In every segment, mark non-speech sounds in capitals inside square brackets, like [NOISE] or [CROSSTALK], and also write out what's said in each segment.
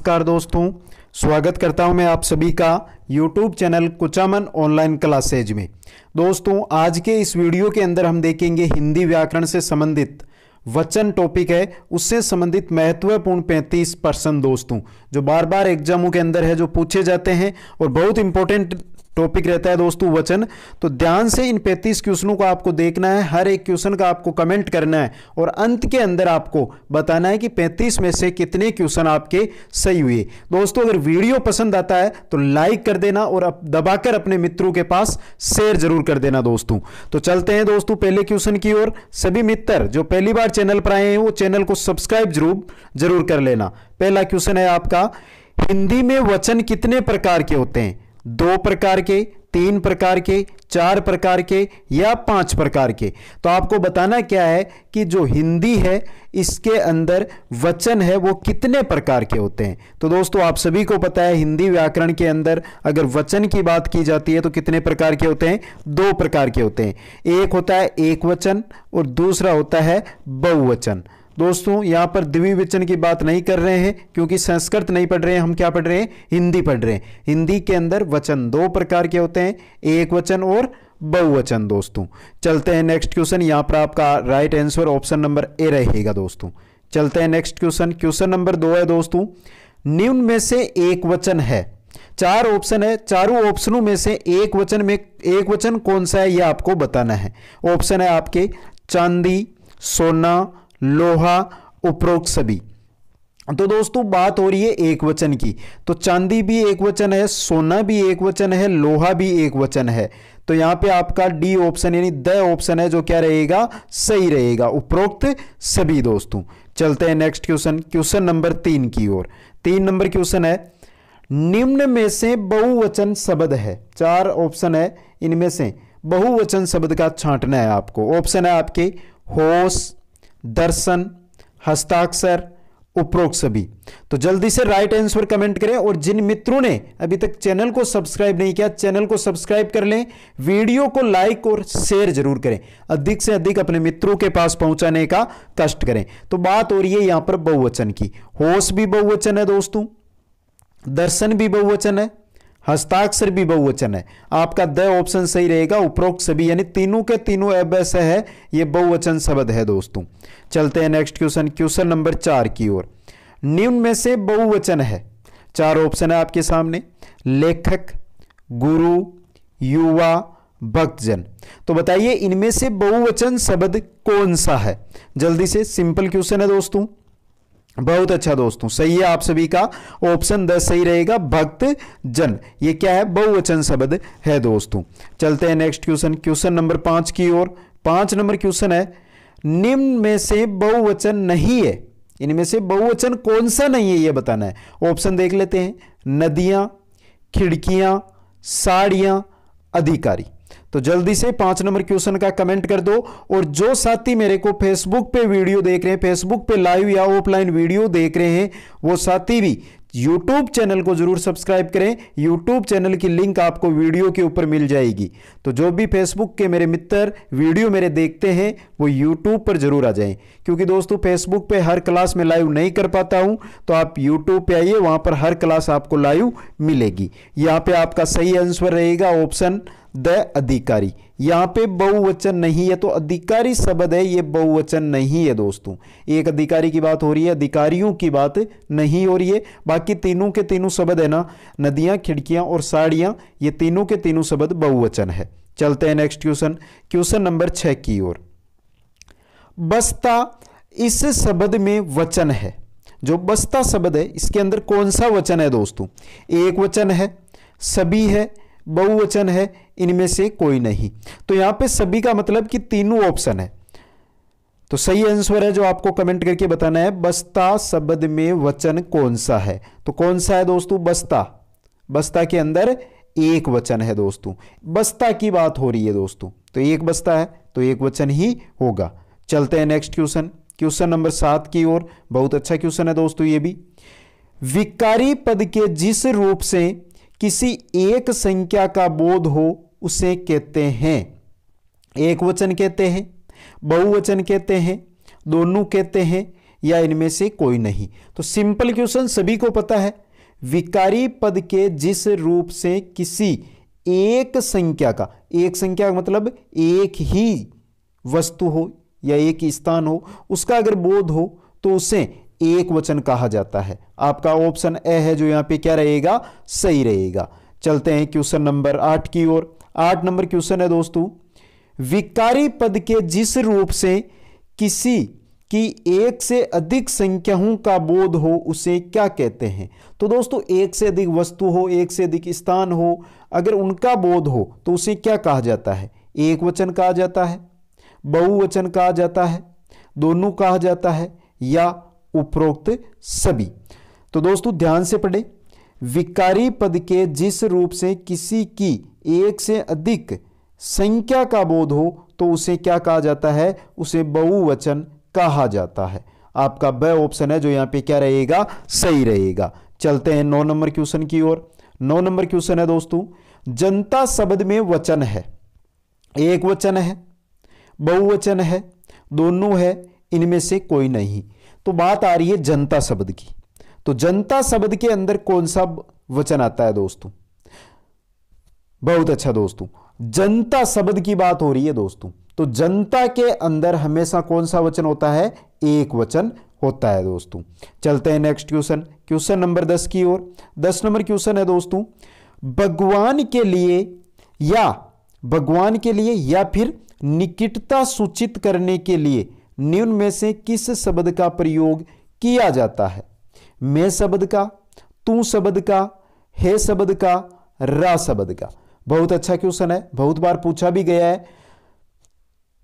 नमस्कार दोस्तों स्वागत करता हूं मैं आप सभी का YouTube channel Kuchaman Online Classes में दोस्तों आज के इस वीडियो के अंदर हम देखेंगे हिंदी व्याकरण से संबंधित वचन टॉपिक है उससे संबंधित महत्वपूर्ण पैंतीस परसेंट दोस्तों जो बार बार एग्जामों के अंदर है जो पूछे जाते हैं और बहुत इंपॉर्टेंट टॉपिक रहता है दोस्तों वचन तो ध्यान से इन पैंतीस क्वेश्चनों को आपको देखना है हर एक क्वेश्चन का आपको कमेंट करना है और अंत के अंदर आपको बताना है कि पैंतीस में से कितने क्वेश्चन आपके सही हुए दोस्तों अगर वीडियो पसंद आता है तो लाइक कर देना और दबाकर अपने मित्रों के पास शेयर जरूर कर देना दोस्तों तो चलते हैं दोस्तों पहले क्वेश्चन की ओर सभी मित्र जो पहली बार चैनल पर आए हैं वो चैनल को सब्सक्राइब जरूर जरूर कर लेना पहला क्वेश्चन है आपका हिंदी में वचन कितने प्रकार के होते हैं दो प्रकार के तीन प्रकार के चार प्रकार के या पांच प्रकार के तो आपको बताना क्या है कि जो हिंदी है इसके अंदर वचन है वो कितने प्रकार के होते हैं तो दोस्तों आप सभी को पता है हिंदी व्याकरण के अंदर अगर वचन की बात की जाती है तो कितने प्रकार के होते हैं दो प्रकार के होते हैं एक होता है एक वचन और दूसरा होता है बहुवचन दोस्तों यहाँ पर वचन की बात नहीं कर रहे हैं क्योंकि संस्कृत नहीं पढ़ रहे हैं हम क्या पढ़ रहे हैं हिंदी पढ़ रहे हैं हिंदी के अंदर वचन दो प्रकार के होते हैं एक वचन और बहुवचन दोस्तों चलते हैं नेक्स्ट क्वेश्चन यहाँ पर आपका right answer option number A रहेगा दोस्तों चलते हैं नेक्स्ट क्वेश्चन क्वेश्चन नंबर दो है दोस्तों निम्न में से एक वचन है चार ऑप्शन है चारों ऑप्शनों में से एक वचन में एक वचन कौन सा है यह आपको बताना है ऑप्शन है आपके चांदी सोना लोहा उपरोक्त सभी तो दोस्तों बात हो रही है एक वचन की तो चांदी भी एक वचन है सोना भी एक वचन है लोहा भी एक वचन है तो यहां पे आपका डी ऑप्शन यानी द ऑप्शन है जो क्या रहेगा सही रहेगा उपरोक्त सभी दोस्तों चलते हैं नेक्स्ट क्वेश्चन क्वेश्चन नंबर तीन की ओर तीन नंबर क्वेश्चन है निम्न में से बहुवचन शब्द है चार ऑप्शन है इनमें से बहुवचन शब्द का छांटना है आपको ऑप्शन है आपके होश दर्शन हस्ताक्षर उपरोक्त सभी तो जल्दी से राइट आंसर कमेंट करें और जिन मित्रों ने अभी तक चैनल को सब्सक्राइब नहीं किया चैनल को सब्सक्राइब कर लें वीडियो को लाइक और शेयर जरूर करें अधिक से अधिक अपने मित्रों के पास पहुंचाने का कष्ट करें तो बात हो रही है यहां पर बहुवचन की होश भी बहुवचन है दोस्तों दर्शन भी बहुवचन है हस्ताक्षर भी बहुवचन है आपका द ऑप्शन सही रहेगा उपरोक्त सभी यानी तीनों के तीनों एब ऐसे है ये बहुवचन शब्द है दोस्तों चलते हैं नेक्स्ट क्वेश्चन क्वेश्चन नंबर चार की ओर निम्न में से बहुवचन है चार ऑप्शन है आपके सामने लेखक गुरु युवा भक्तजन तो बताइए इनमें से बहुवचन शब्द कौन सा है जल्दी से सिंपल क्वेश्चन है दोस्तों बहुत अच्छा दोस्तों सही है आप सभी का ऑप्शन दस सही रहेगा भक्त जन ये क्या है बहुवचन शब्द है दोस्तों चलते हैं नेक्स्ट क्वेश्चन क्वेश्चन नंबर पांच की ओर पांच नंबर क्वेश्चन है निम्न में से बहुवचन नहीं है इनमें से बहुवचन कौन सा नहीं है ये बताना है ऑप्शन देख लेते हैं नदियां खिड़कियां साड़ियां अधिकारी तो जल्दी से पांच नंबर क्वेश्चन का कमेंट कर दो और जो साथी मेरे को फेसबुक पे वीडियो देख रहे हैं फेसबुक पे लाइव या ऑफलाइन वीडियो देख रहे हैं वो साथी भी यूट्यूब चैनल को जरूर सब्सक्राइब करें यूट्यूब चैनल की लिंक आपको वीडियो के ऊपर मिल जाएगी तो जो भी फेसबुक के मेरे मित्र वीडियो मेरे देखते हैं वो यूट्यूब पर जरूर आ जाएं क्योंकि दोस्तों फेसबुक पे हर क्लास में लाइव नहीं कर पाता हूं तो आप यूट्यूब पे आइए वहां पर हर क्लास आपको लाइव मिलेगी यहाँ पे आपका सही आंसर रहेगा ऑप्शन द अधिकारी यहाँ पे बहुवचन नहीं है तो अधिकारी शब्द है ये बहुवचन नहीं है दोस्तों एक अधिकारी की बात हो रही है अधिकारियों की बात नहीं हो रही है बाकी तीनों के तीनों शब्द है ना नदियाँ खिड़कियाँ और साड़ियाँ ये तीनों के तीनों शब्द बहुवचन है चलते हैं नेक्स्ट क्वेश्चन क्वेश्चन नंबर छः की ओर बस्ता इस शब्द में वचन है जो बस्ता शब्द है इसके अंदर कौन सा वचन है दोस्तों एक वचन है सभी है बहुवचन है इनमें से कोई नहीं तो यहां पे सभी का मतलब कि तीनों ऑप्शन है तो सही आंसर है जो आपको कमेंट करके बताना है बस्ता शब्द में वचन कौन सा है तो कौन सा है दोस्तों बस्ता बस्ता के अंदर एक वचन है दोस्तों बस्ता की बात हो रही है दोस्तों तो एक बस्ता है तो एक वचन ही होगा चलते हैं नेक्स्ट क्वेश्चन क्वेश्चन नंबर सात की ओर बहुत अच्छा क्वेश्चन है दोस्तों ये भी विकारी पद के जिस रूप से किसी एक संख्या का बोध हो उसे कहते हैं एक वचन कहते हैं बहुवचन कहते हैं दोनों कहते हैं या इनमें से कोई नहीं तो सिंपल क्वेश्चन सभी को पता है विकारी पद के जिस रूप से किसी एक संख्या का एक संख्या का मतलब एक ही वस्तु हो या एक स्थान हो उसका अगर बोध हो तो उसे एक वचन कहा जाता है आपका ऑप्शन ए है जो यहां पे क्या रहेगा सही रहेगा चलते हैं क्वेश्चन नंबर आठ की ओर आठ नंबर क्वेश्चन है दोस्तों विकारी पद के जिस रूप से किसी की एक से अधिक संख्याओं का बोध हो उसे क्या कहते हैं तो दोस्तों एक से अधिक वस्तु हो एक से अधिक स्थान हो अगर उनका बोध हो तो उसे क्या कहा जाता है एक वचन कहा जाता है बहुवचन कहा जाता है दोनों कहा जाता है या उपरोक्त सभी तो दोस्तों ध्यान से पढ़ें विकारी पद के जिस रूप से किसी की एक से अधिक संख्या का बोध हो तो उसे क्या कहा जाता है उसे बहुवचन कहा जाता है आपका ब ऑप्शन है जो यहां पे क्या रहेगा सही रहेगा चलते हैं नौ नंबर क्वेश्चन की ओर नौ नंबर क्वेश्चन है दोस्तों जनता शब्द में वचन है एक वचन है बहुवचन है दोनों है इनमें से कोई नहीं तो बात आ रही है जनता शब्द की तो जनता शब्द के अंदर कौन सा वचन आता है दोस्तों बहुत अच्छा दोस्तों जनता शब्द की बात हो रही है दोस्तों तो जनता के अंदर हमेशा कौन सा वचन होता है एक वचन होता है दोस्तों चलते हैं नेक्स्ट क्वेश्चन क्वेश्चन नंबर दस की ओर दस नंबर क्वेश्चन है दोस्तों भगवान के लिए या भगवान के लिए या फिर निकटता सूचित करने के लिए निम्न में से किस शब्द का प्रयोग किया जाता है मैं शब्द का तू शब्द का हे शब्द का रा शब्द का बहुत अच्छा क्वेश्चन है बहुत बार पूछा भी गया है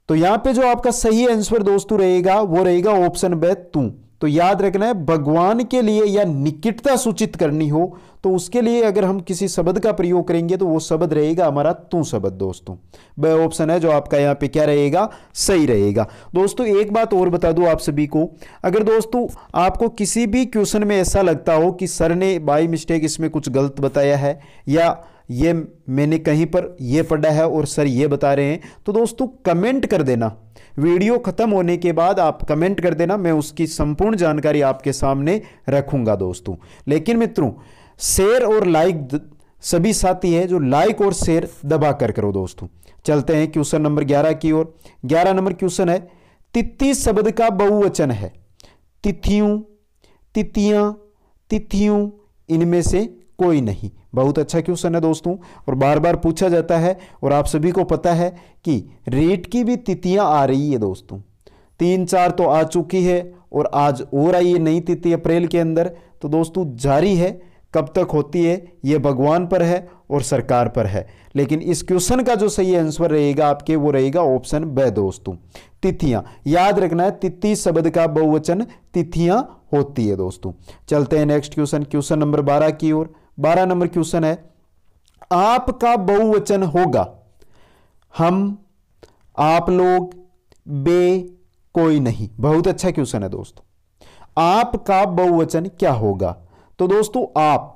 तो यहां पे जो आपका सही आंसर दोस्तों रहेगा वो रहेगा ऑप्शन बे तू तो याद रखना है भगवान के लिए या निकटता सूचित करनी हो तो उसके लिए अगर हम किसी शब्द का प्रयोग करेंगे तो वो शब्द रहेगा हमारा तू शब्द दोस्तों वह ऑप्शन है जो आपका यहाँ पे क्या रहेगा सही रहेगा दोस्तों एक बात और बता दूं आप सभी को अगर दोस्तों आपको किसी भी क्वेश्चन में ऐसा लगता हो कि सर ने बाई मिस्टेक इसमें कुछ गलत बताया है या ये मैंने कहीं पर ये पढ़ा है और सर ये बता रहे हैं तो दोस्तों कमेंट कर देना वीडियो ख़त्म होने के बाद आप कमेंट कर देना मैं उसकी संपूर्ण जानकारी आपके सामने रखूँगा दोस्तों लेकिन मित्रों शेयर और लाइक सभी साथी हैं जो लाइक और शेयर दबा कर करो दोस्तों चलते हैं क्वेश्चन नंबर ग्यारह की ओर ग्यारह नंबर क्वेश्चन है तिथि शब्द का बहुवचन है तिथियों तिथियां तिथियों इनमें से कोई नहीं बहुत अच्छा क्वेश्चन है दोस्तों और बार बार पूछा जाता है और आप सभी को पता है कि रेट की भी तिथियां आ रही है दोस्तों तीन चार तो आ चुकी है और आज और आई है नई तिथि अप्रैल के अंदर तो दोस्तों जारी है कब तक होती है ये भगवान पर है और सरकार पर है लेकिन इस क्वेश्चन का जो सही आंसर रहेगा आपके वो रहेगा ऑप्शन ब दोस्तों तिथियां याद रखना है तिथि शब्द का बहुवचन तिथियां होती है दोस्तों चलते हैं नेक्स्ट क्वेश्चन क्वेश्चन नंबर बारह की ओर बारह नंबर क्वेश्चन है आपका बहुवचन होगा हम आप लोग बे कोई नहीं बहुत अच्छा क्वेश्चन है दोस्तों आपका बहुवचन क्या होगा तो दोस्तों आप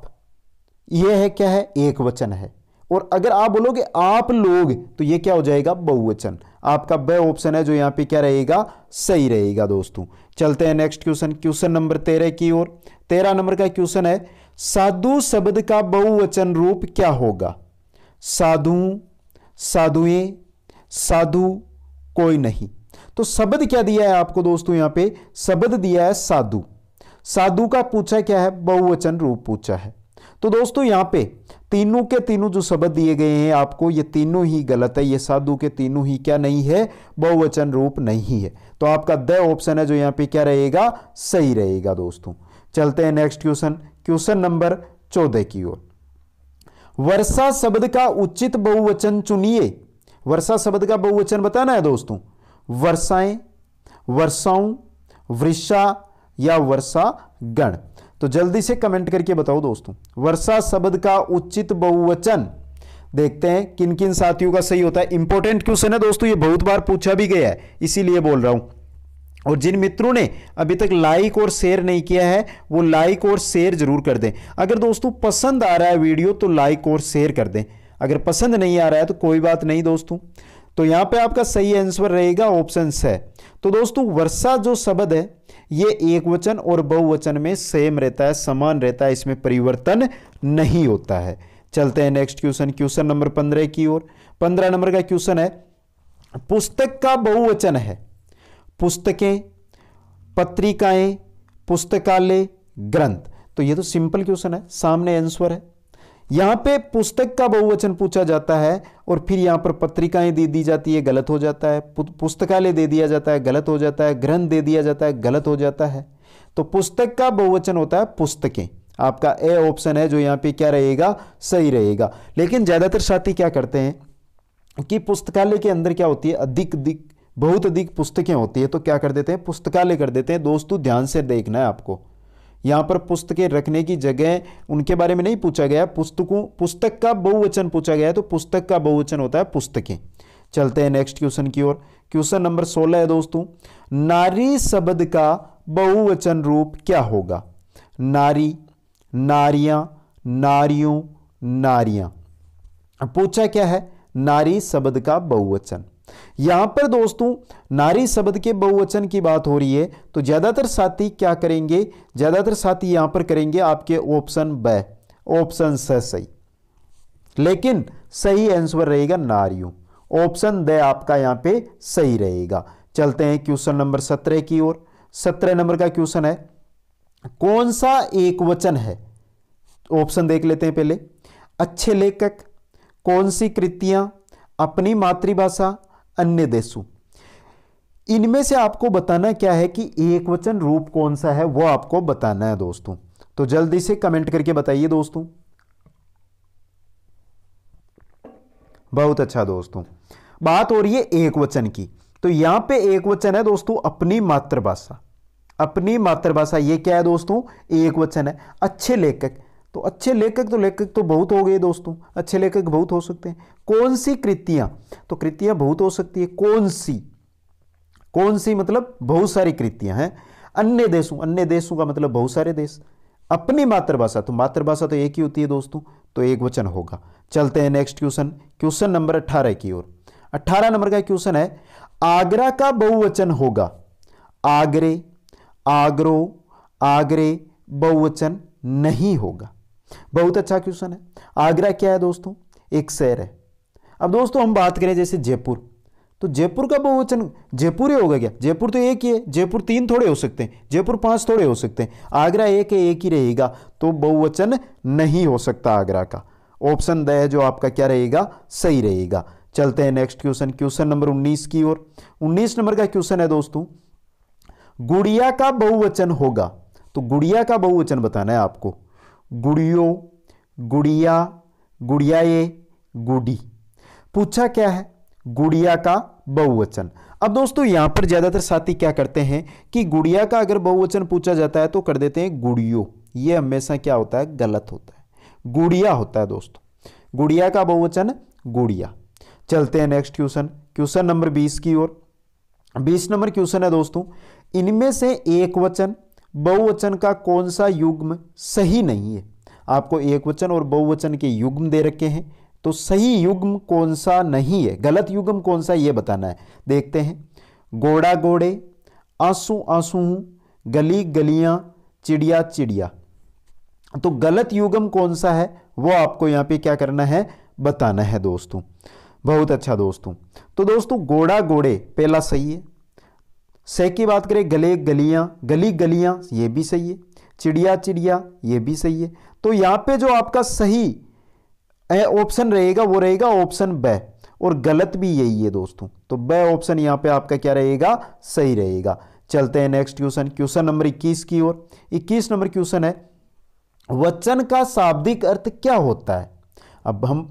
यह है क्या है एक वचन है और अगर आप बोलोगे आप लोग तो यह क्या हो जाएगा बहुवचन आपका वह ऑप्शन है जो यहां पे क्या रहेगा सही रहेगा दोस्तों चलते हैं नेक्स्ट क्वेश्चन क्वेश्चन नंबर तेरह की ओर तेरह नंबर का क्वेश्चन है साधु शब्द का बहुवचन रूप क्या होगा साधु साधुए साधु कोई नहीं तो शब्द क्या दिया है आपको दोस्तों यहां पे शब्द दिया है साधु साधु का पूछा क्या है बहुवचन रूप पूछा है तो दोस्तों यहाँ पे तीनों के तीनों जो शब्द दिए गए हैं आपको ये तीनों ही गलत है ये साधु के तीनों ही क्या नहीं है बहुवचन रूप नहीं है तो आपका द ऑप्शन है जो यहाँ पे क्या रहेगा सही रहेगा दोस्तों चलते हैं नेक्स्ट क्वेश्चन क्वेश्चन नंबर चौदह की ओर वर्षा शब्द का उचित बहुवचन चुनिए वर्षा शब्द का बहुवचन बताना है दोस्तों वर्षाएं वर्षाओं वृषा या वर्षा गण तो जल्दी से कमेंट करके बताओ दोस्तों वर्षा शब्द का उचित बहुवचन देखते हैं किन किन साथियों का सही होता है इंपॉर्टेंट क्वेश्चन है दोस्तों ये बहुत बार पूछा भी गया है इसीलिए बोल रहा हूं और जिन मित्रों ने अभी तक लाइक और शेयर नहीं किया है वो लाइक और शेयर जरूर कर दें अगर दोस्तों पसंद आ रहा है वीडियो तो लाइक और शेयर कर दें अगर पसंद नहीं आ रहा है तो कोई बात नहीं दोस्तों तो यहां पे आपका सही आंसर रहेगा ऑप्शन है तो दोस्तों वर्षा जो शब्द है ये एक वचन और बहुवचन में सेम रहता है समान रहता है इसमें परिवर्तन नहीं होता है चलते हैं नेक्स्ट क्वेश्चन क्वेश्चन नंबर पंद्रह की ओर पंद्रह नंबर का क्वेश्चन है पुस्तक का बहुवचन है पुस्तकें पत्रिकाएं पुस्तकालय ग्रंथ तो ये तो सिंपल क्वेश्चन है सामने आंसर है यहाँ पे पुस्तक का बहुवचन पूछा जाता है और फिर यहाँ पर पत्रिकाएं दे दी जाती है गलत हो जाता है पुस्तकालय दे दिया जाता है गलत हो जाता है ग्रंथ दे दिया जाता है गलत हो जाता है तो पुस्तक का बहुवचन होता है पुस्तकें आपका ए ऑप्शन है जो यहाँ पे क्या रहेगा सही रहेगा लेकिन ज़्यादातर साथी क्या करते हैं कि पुस्तकालय के अंदर क्या होती है अधिक अधिक बहुत अधिक पुस्तकें होती है तो क्या कर देते हैं पुस्तकालय कर देते हैं दोस्तों ध्यान से देखना है आपको यहाँ पर पुस्तकें रखने की जगह उनके बारे में नहीं पूछा गया पुस्तकों पुस्तक का बहुवचन पूछा गया तो पुस्तक का बहुवचन होता है पुस्तकें चलते हैं नेक्स्ट क्वेश्चन की ओर क्वेश्चन नंबर सोलह है दोस्तों नारी शब्द का बहुवचन रूप क्या होगा नारी नारियां नारियों नारियां पूछा क्या है नारी शब्द का बहुवचन यहां पर दोस्तों नारी शब्द के बहुवचन की बात हो रही है तो ज्यादातर साथी क्या करेंगे ज्यादातर साथी यहां पर करेंगे आपके ऑप्शन ब ऑप्शन स सही लेकिन सही आंसर रहेगा नारियों ऑप्शन द आपका यहां पे सही रहेगा चलते हैं क्वेश्चन नंबर सत्रह की ओर सत्रह नंबर का क्वेश्चन है कौन सा एक वचन है ऑप्शन देख लेते हैं पहले अच्छे लेखक कौन सी कृतियां अपनी मातृभाषा अन्य देशों इनमें से आपको बताना क्या है कि एक वचन रूप कौन सा है वो आपको बताना है दोस्तों तो जल्दी से कमेंट करके बताइए दोस्तों बहुत अच्छा दोस्तों बात हो रही है एक वचन की तो यहां पे एक वचन है दोस्तों अपनी मातृभाषा अपनी मातृभाषा ये क्या है दोस्तों एक वचन है अच्छे लेखक तो अच्छे लेखक तो लेखक तो बहुत हो गए दोस्तों अच्छे लेखक बहुत हो सकते हैं कौन सी कृतियां तो कृतियां बहुत हो सकती है कौन सी कौन सी मतलब बहुत सारी कृतियाँ हैं अन्य देशों अन्य देशों का मतलब बहुत सारे देश अपनी मातृभाषा तो मातृभाषा तो एक ही होती है दोस्तों तो एक वचन होगा चलते हैं नेक्स्ट क्वेश्चन क्वेश्चन नंबर अट्ठारह की ओर अट्ठारह नंबर का क्वेश्चन है आगरा का बहुवचन होगा आगरे आगरो आगरे बहुवचन नहीं होगा बहुत अच्छा क्वेश्चन है आगरा क्या है दोस्तों एक शहर है अब दोस्तों हम बात करें जैसे जयपुर तो जयपुर का बहुवचन जयपुर ही होगा क्या जयपुर तो एक ही है जयपुर तीन थोड़े हो सकते हैं जयपुर पांच थोड़े हो सकते हैं आगरा एक है एक ही रहेगा तो बहुवचन नहीं हो सकता आगरा का ऑप्शन द है जो आपका क्या रहेगा सही रहेगा चलते हैं नेक्स्ट क्वेश्चन क्वेश्चन नंबर 19 की ओर 19 नंबर का क्वेश्चन है दोस्तों गुड़िया का बहुवचन होगा तो गुड़िया का बहुवचन बताना है आपको गुड़ियो गुड़िया गुड़ियाए गुडी पूछा क्या है गुड़िया का बहुवचन अब दोस्तों यहां पर ज्यादातर साथी क्या करते हैं कि गुड़िया का अगर बहुवचन पूछा जाता है तो कर देते हैं गुड़ियो ये हमेशा क्या होता है गलत होता है गुड़िया होता है दोस्तों गुड़िया का बहुवचन गुड़िया चलते हैं नेक्स्ट क्वेश्चन क्वेश्चन नंबर बीस की ओर बीस नंबर क्वेश्चन है दोस्तों इनमें से एक वचन बहुवचन का कौन सा युग्म सही नहीं है आपको एक वचन और बहुवचन के युग्म दे रखे हैं तो सही युग्म कौन सा नहीं है गलत युग्म कौन सा ये बताना है देखते हैं घोड़ा घोड़े आंसू आंसू गली गलियां चिड़िया चिड़िया तो गलत युग्म कौन सा है वो आपको यहाँ पे क्या करना है बताना है दोस्तों बहुत अच्छा दोस्तों तो दोस्तों घोड़ा घोड़े पहला सही है सह की बात करें गले गलियाँ गली गलियाँ ये भी सही है चिड़िया चिड़िया ये भी सही है तो यहाँ पे जो आपका सही ऑप्शन रहेगा वो रहेगा ऑप्शन ब और गलत भी यही है दोस्तों तो ब ऑप्शन यहाँ पे आपका क्या रहेगा सही रहेगा चलते हैं नेक्स्ट क्वेश्चन क्वेश्चन नंबर 21 की ओर 21 नंबर क्वेश्चन है वचन का शाब्दिक अर्थ क्या होता है अब हम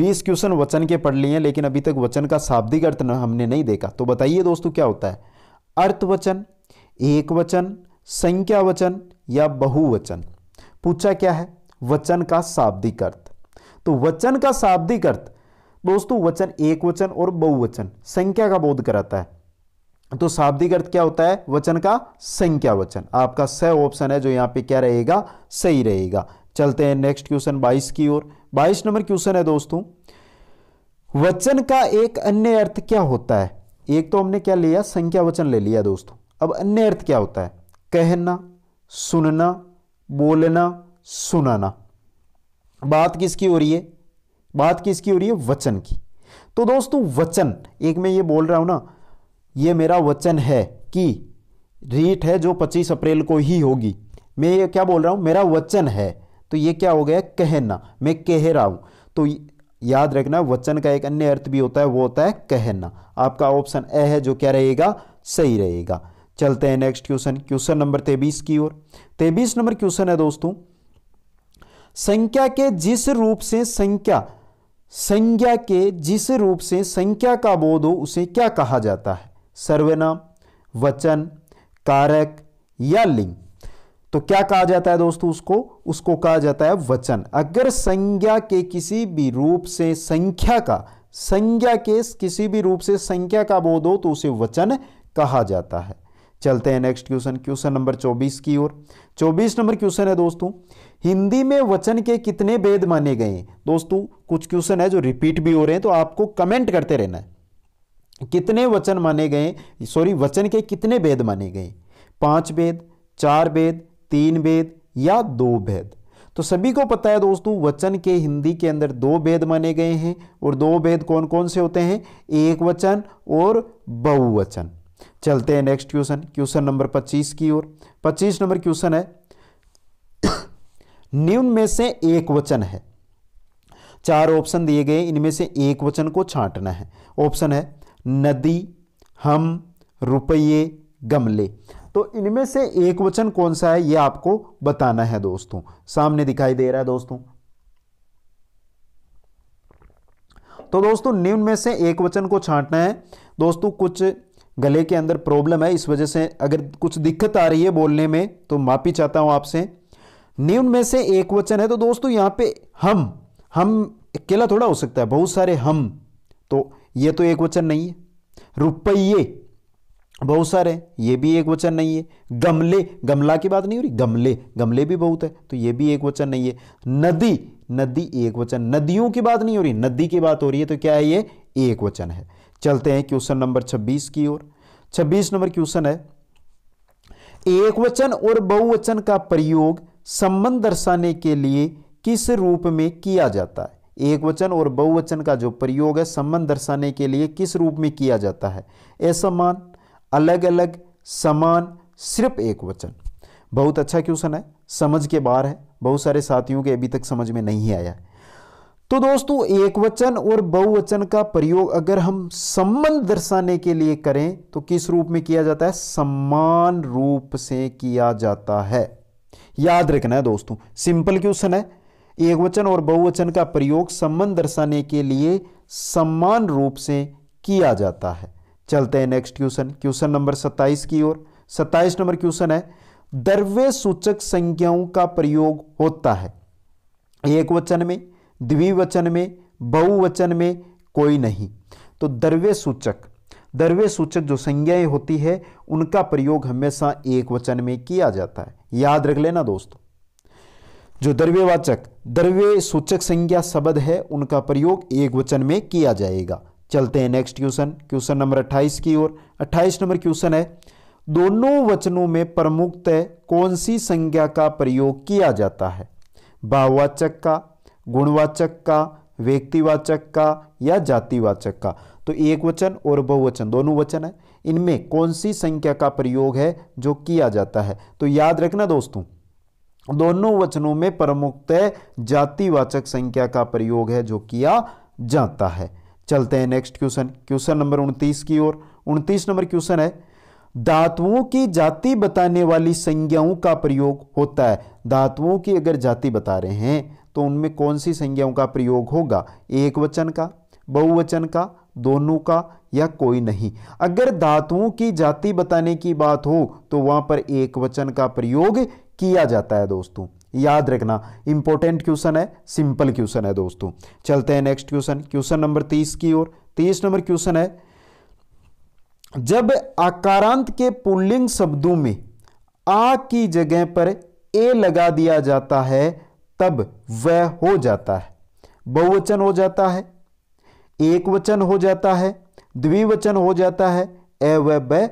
20 क्वेश्चन वचन के पढ़ लिए हैं लेकिन अभी तक वचन का शाब्दिक अर्थ हमने नहीं देखा तो बताइए दोस्तों क्या होता है अर्थवचन एक वचन संख्या वचन या बहुवचन पूछा क्या है वचन का शाब्दिक अर्थ तो वचन का शाब्दिक अर्थ दोस्तों वचन एक वचन और बहुवचन संख्या का बोध कराता है तो शाब्दिक अर्थ क्या होता है वचन का संख्या वचन आपका स ऑप्शन है जो यहां पे क्या रहेगा सही रहेगा चलते हैं नेक्स्ट क्वेश्चन 22 की ओर 22 नंबर क्वेश्चन है दोस्तों वचन का एक अन्य अर्थ क्या होता है एक तो हमने क्या लिया संख्या वचन ले लिया दोस्तों अब अन्य अर्थ क्या होता है कहना सुनना बोलना सुनाना बात किसकी हो रही है बात किसकी हो रही है वचन की तो दोस्तों वचन एक मैं ये बोल रहा हूं ना ये मेरा वचन है कि रीट है जो 25 अप्रैल को ही होगी मैं ये क्या बोल रहा हूं मेरा वचन है तो ये क्या हो गया कहना मैं कह रहा हूं तो याद रखना वचन का एक अन्य अर्थ भी होता है वो होता है कहना आपका ऑप्शन ए है जो क्या रहेगा सही रहेगा चलते हैं नेक्स्ट क्वेश्चन क्वेश्चन नंबर तेबीस की ओर तेबीस नंबर क्वेश्चन है दोस्तों संख्या के जिस रूप से संख्या संज्ञा के जिस रूप से संख्या का बोध हो उसे क्या कहा जाता है सर्वनाम वचन कारक या लिंग तो क्या कहा जाता है दोस्तों उसको उसको कहा जाता है वचन अगर संज्ञा के किसी भी रूप से संख्या का संज्ञा के किसी भी रूप से संख्या का बोध हो तो उसे वचन कहा जाता है चलते हैं नेक्स्ट क्वेश्चन क्वेश्चन नंबर 24 की ओर 24 नंबर क्वेश्चन है दोस्तों हिंदी में वचन के कितने वेद माने गए हैं दोस्तों कुछ क्वेश्चन है जो रिपीट भी हो रहे हैं तो आपको कमेंट करते रहना है कितने वचन माने गए सॉरी वचन के कितने वेद माने गए पांच वेद चार वेद तीन भेद या दो भेद तो सभी को पता है दोस्तों वचन के हिंदी के अंदर दो भेद माने गए हैं और दो भेद कौन कौन से होते हैं एक वचन और बहुवचन चलते हैं नेक्स्ट क्वेश्चन क्वेश्चन नंबर 25 की ओर 25 नंबर क्वेश्चन है [COUGHS] निम्न में से एक वचन है चार ऑप्शन दिए गए इनमें से एक वचन को छांटना है ऑप्शन है नदी हम रुपये गमले तो इनमें से एक वचन कौन सा है ये आपको बताना है दोस्तों सामने दिखाई दे रहा है दोस्तों तो दोस्तों निम्न में से एक वचन को छांटना है दोस्तों कुछ गले के अंदर प्रॉब्लम है इस वजह से अगर कुछ दिक्कत आ रही है बोलने में तो माफी चाहता हूं आपसे निम्न में से एक वचन है तो दोस्तों यहां पे हम हम अकेला थोड़ा हो सकता है बहुत सारे हम तो ये तो एक वचन नहीं है रुपये बहुत सारे ये भी एक वचन नहीं है गमले गमला की बात नहीं हो रही गमले गमले भी बहुत है तो ये भी एक वचन नहीं है नदी नदी एक वचन नदियों की बात नहीं हो रही नदी की बात हो रही है तो क्या है ये एक वचन है चलते हैं क्वेश्चन नंबर छब्बीस की ओर छब्बीस नंबर क्वेश्चन है एक वचन और बहुवचन का प्रयोग संबंध दर्शाने के लिए किस रूप में किया जाता है एक वचन और बहुवचन का जो प्रयोग है संबंध दर्शाने के लिए किस रूप में किया जाता है असमान अलग अलग समान सिर्फ एक वचन बहुत अच्छा क्वेश्चन है समझ के बाहर है बहुत सारे साथियों के अभी तक समझ में नहीं आया तो दोस्तों एक वचन और बहुवचन का प्रयोग अगर हम संबंध दर्शाने के लिए करें तो किस रूप में किया जाता है समान रूप से किया जाता है याद रखना है दोस्तों सिंपल क्वेश्चन है एक वचन और बहुवचन का प्रयोग संबंध दर्शाने के लिए समान रूप से किया जाता है चलते हैं नेक्स्ट क्वेश्चन क्वेश्चन नंबर 27 की ओर 27 नंबर क्वेश्चन है द्रव्य सूचक संज्ञाओं का प्रयोग होता है एक वचन में द्विवचन में बहुवचन में कोई नहीं तो द्रव्य सूचक द्रव्य सूचक जो संज्ञाएं होती है उनका प्रयोग हमेशा एक वचन में किया जाता है याद रख लेना दोस्तों जो द्रव्यवाचक द्रव्य सूचक संज्ञा शब्द है उनका प्रयोग एक वचन में किया जाएगा चलते हैं नेक्स्ट क्वेश्चन क्वेश्चन नंबर 28 की ओर 28 नंबर क्वेश्चन है दोनों वचनों में प्रमुखतः कौन सी संज्ञा का प्रयोग किया जाता है भाववाचक का गुणवाचक का व्यक्तिवाचक का या जातिवाचक का तो एक वचन और बहुवचन दोनों वचन है इनमें कौन सी संख्या का प्रयोग है जो किया जाता है तो याद रखना दोस्तों दोनों वचनों में प्रमुखतः जातिवाचक संख्या का प्रयोग है जो किया जाता है चलते हैं नेक्स्ट क्वेश्चन क्वेश्चन नंबर उनतीस की ओर उनतीस नंबर क्वेश्चन है धातुओं की जाति बताने वाली संज्ञाओं का प्रयोग होता है धातुओं की अगर जाति बता रहे हैं तो उनमें कौन सी संज्ञाओं का प्रयोग होगा एक वचन का बहुवचन का दोनों का या कोई नहीं अगर धातुओं की जाति बताने की बात हो तो वहां पर एक वचन का प्रयोग किया जाता है दोस्तों याद रखना इंपॉर्टेंट क्वेश्चन है सिंपल क्वेश्चन है दोस्तों चलते हैं नेक्स्ट क्वेश्चन क्वेश्चन नंबर तीस की ओर तीस नंबर क्वेश्चन है जब आकारांत के पुल्लिंग शब्दों में आ की जगह पर ए लगा दिया जाता है तब वह हो जाता है बहुवचन हो जाता है एक वचन हो जाता है द्विवचन हो जाता है ए व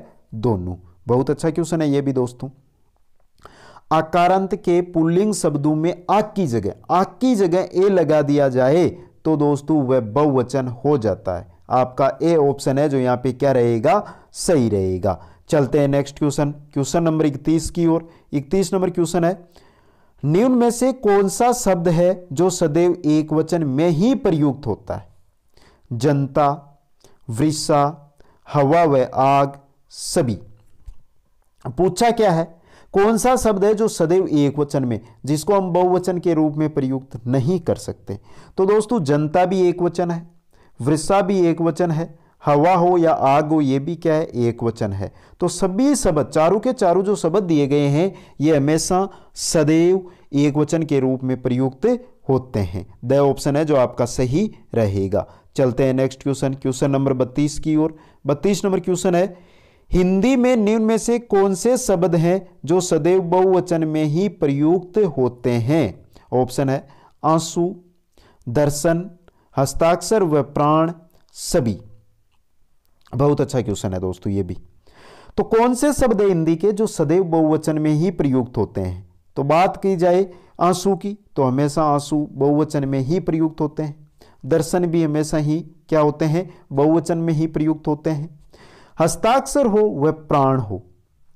दोनों बहुत अच्छा क्वेश्चन है ये भी दोस्तों आकारांत के पुल्लिंग शब्दों में आक की जगह आक की जगह ए लगा दिया जाए तो दोस्तों वह बहुवचन हो जाता है आपका ए ऑप्शन है जो यहाँ पे क्या रहेगा सही रहेगा चलते हैं नेक्स्ट क्वेश्चन क्वेश्चन नंबर इकतीस की ओर इकतीस नंबर क्वेश्चन है निम्न में से कौन सा शब्द है जो सदैव एक वचन में ही प्रयुक्त होता है जनता वृषा हवा व आग सभी पूछा क्या है कौन सा शब्द है जो सदैव एक वचन में जिसको हम बहुवचन के रूप में प्रयुक्त नहीं कर सकते तो दोस्तों जनता भी एक वचन है वृषा भी एक वचन है हवा हो या आग हो ये भी क्या है एक वचन है तो सभी शब्द चारों के चारों जो शब्द दिए गए हैं ये हमेशा सदैव एक वचन के रूप में प्रयुक्त होते हैं द ऑप्शन है जो आपका सही रहेगा चलते हैं नेक्स्ट क्वेश्चन क्वेश्चन नंबर बत्तीस की ओर बत्तीस नंबर क्वेश्चन है हिंदी में निम्न में से कौन से शब्द हैं जो सदैव बहुवचन में ही प्रयुक्त होते हैं ऑप्शन है आंसू दर्शन हस्ताक्षर व प्राण सभी बहुत अच्छा क्वेश्चन है दोस्तों ये भी तो कौन से शब्द है हिंदी के जो सदैव बहुवचन में ही प्रयुक्त होते हैं तो बात की जाए आंसू की तो हमेशा आंसू बहुवचन में ही प्रयुक्त होते हैं दर्शन भी हमेशा ही क्या होते हैं बहुवचन में ही प्रयुक्त होते हैं हस्ताक्षर हो वह प्राण हो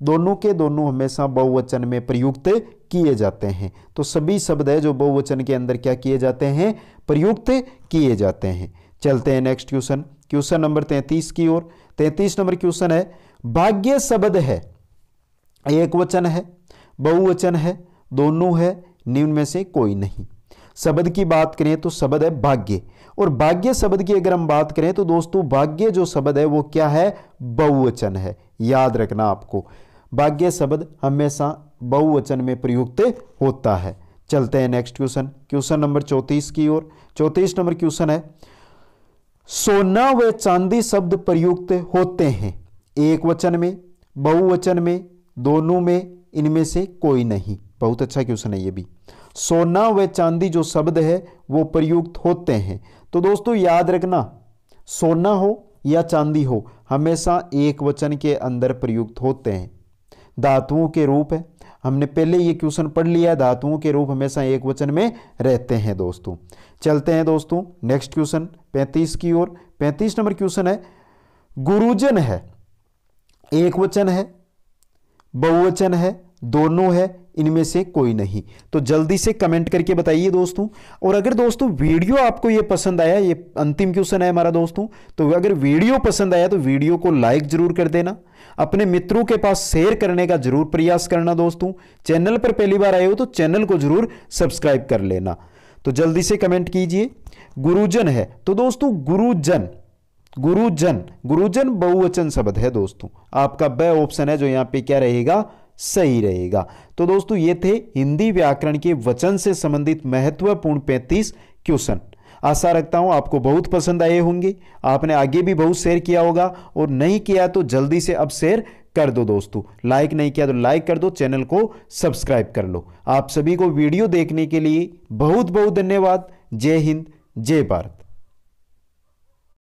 दोनों के दोनों हमेशा बहुवचन में प्रयुक्त किए जाते हैं तो सभी शब्द है जो बहुवचन के अंदर क्या किए जाते हैं प्रयुक्त किए जाते हैं चलते हैं नेक्स्ट क्वेश्चन क्वेश्चन नंबर तैंतीस की ओर तैंतीस नंबर क्वेश्चन है भाग्य शब्द है एक वचन है बहुवचन है दोनों है निम्न में से कोई नहीं शब्द की बात करें तो शब्द है भाग्य और भाग्य शब्द की अगर हम बात करें तो दोस्तों भाग्य जो शब्द है वो क्या है बहुवचन है याद रखना आपको भाग्य शब्द हमेशा बहुवचन में प्रयुक्त होता है चलते हैं नेक्स्ट क्वेश्चन क्वेश्चन नंबर चौतीस की ओर चौतीस नंबर क्वेश्चन है सोना व चांदी शब्द प्रयुक्त होते हैं एक वचन में बहुवचन में दोनों में इनमें से कोई नहीं बहुत अच्छा क्वेश्चन है ये भी सोना व चांदी जो शब्द है वो प्रयुक्त होते हैं तो दोस्तों याद रखना सोना हो या चांदी हो हमेशा एक वचन के अंदर प्रयुक्त होते हैं धातुओं के रूप है हमने पहले ये क्वेश्चन पढ़ लिया धातुओं के रूप हमेशा एक वचन में रहते हैं दोस्तों चलते हैं दोस्तों नेक्स्ट क्वेश्चन पैंतीस की ओर पैंतीस नंबर क्वेश्चन है गुरुजन है एक वचन है बहुवचन है दोनों है इनमें से कोई नहीं तो जल्दी से कमेंट करके बताइए दोस्तों और अगर दोस्तों वीडियो आपको ये पसंद आया ये अंतिम क्वेश्चन है हमारा दोस्तों तो अगर वीडियो पसंद आया तो वीडियो को लाइक जरूर कर देना अपने मित्रों के पास शेयर करने का जरूर प्रयास करना दोस्तों चैनल पर पहली बार आए हो तो चैनल को जरूर सब्सक्राइब कर लेना तो जल्दी से कमेंट कीजिए गुरुजन है तो दोस्तों गुरुजन गुरुजन गुरुजन बहुवचन शब्द है दोस्तों आपका ब ऑप्शन है जो यहां पे क्या रहेगा सही रहेगा तो दोस्तों ये थे हिंदी व्याकरण के वचन से संबंधित महत्वपूर्ण पैंतीस क्वेश्चन आशा रखता हूँ आपको बहुत पसंद आए होंगे आपने आगे भी बहुत शेयर किया होगा और नहीं किया तो जल्दी से अब शेयर कर दो दोस्तों लाइक नहीं किया तो लाइक कर दो चैनल को सब्सक्राइब कर लो आप सभी को वीडियो देखने के लिए बहुत बहुत धन्यवाद जय हिंद जय भारत